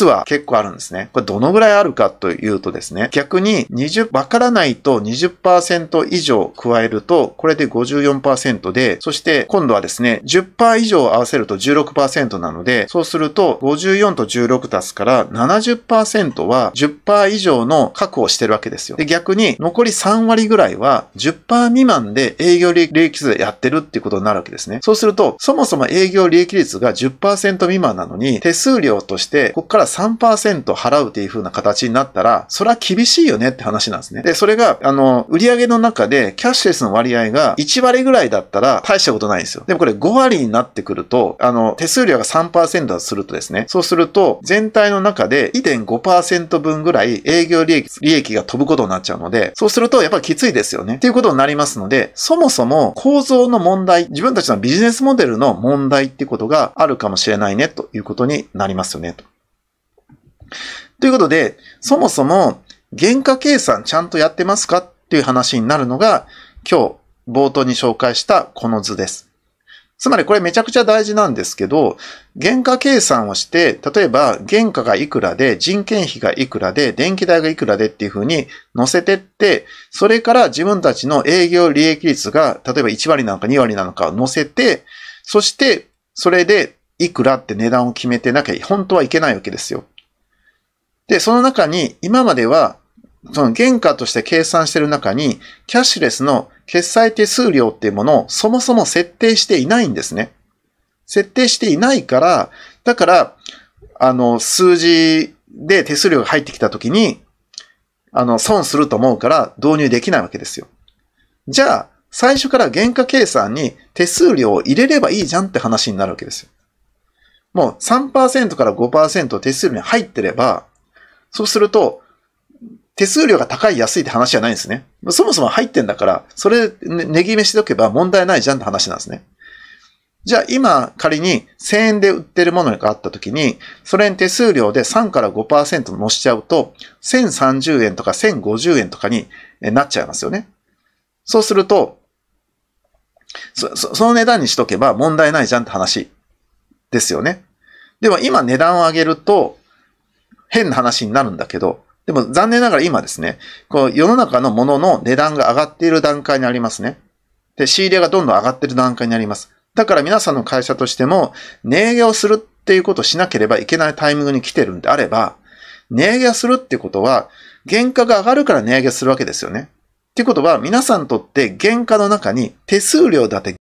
実は結構あるんですね。これどのぐらいあるかというとですね、逆に20、わからないと20%以上加えると、これで54%で、そして今度はですね、10%以上合わせると16%なので、そうすると54と16足すから70%は10%以上の確保してるわけですよ。で、逆に残り3割ぐらいは10%未満で営業利益率でやってるっていうことになるわけですね。そうすると、そもそも営業利益率が10%未満なのに、手数料として、ここから3%払うという風な形になったら、それは厳しいよねって話なんですね。で、それが、あの、売上の中でキャッシュレスの割合が1割ぐらいだったら大したことないんですよ。でもこれ5割になってくると、あの、手数料が3%だとするとですね、そうすると、全体の中で1 5分ぐらい営業利益、利益が飛ぶことになっちゃうので、そうするとやっぱりきついですよね。っていうことになりますので、そもそも構造の問題、自分たちのビジネスモデルの問題ってことがあるかもしれないねということになりますよねと。ということで、そもそも原価計算ちゃんとやってますかっていう話になるのが、今日冒頭に紹介したこの図です。つまりこれめちゃくちゃ大事なんですけど、原価計算をして、例えば原価がいくらで、人件費がいくらで、電気代がいくらでっていうふうに載せてって、それから自分たちの営業利益率が、例えば1割なのか2割なのかを載せて、そしてそれでいくらって値段を決めてなきゃ本当はいけないわけですよ。で、その中に、今までは、その原価として計算している中に、キャッシュレスの決済手数料っていうものをそもそも設定していないんですね。設定していないから、だから、あの、数字で手数料が入ってきたときに、あの、損すると思うから導入できないわけですよ。じゃあ、最初から原価計算に手数料を入れればいいじゃんって話になるわけですよ。もう3%から5%手数料に入ってれば、そうすると、手数料が高い安いって話じゃないんですね。そもそも入ってんだから、それ値決めしておけば問題ないじゃんって話なんですね。じゃあ今仮に1000円で売ってるものがあった時に、それに手数料で3から5%乗しちゃうと、1030円とか1050円とかになっちゃいますよね。そうすると、そその値段にしとけば問題ないじゃんって話ですよね。でも今値段を上げると、変な話になるんだけど、でも残念ながら今ですね、こう世の中のものの値段が上がっている段階にありますね。で、仕入れがどんどん上がっている段階にあります。だから皆さんの会社としても、値上げをするっていうことをしなければいけないタイミングに来てるんであれば、値上げをするってことは、原価が上がるから値上げするわけですよね。っていうことは、皆さんにとって原価の中に手数料だって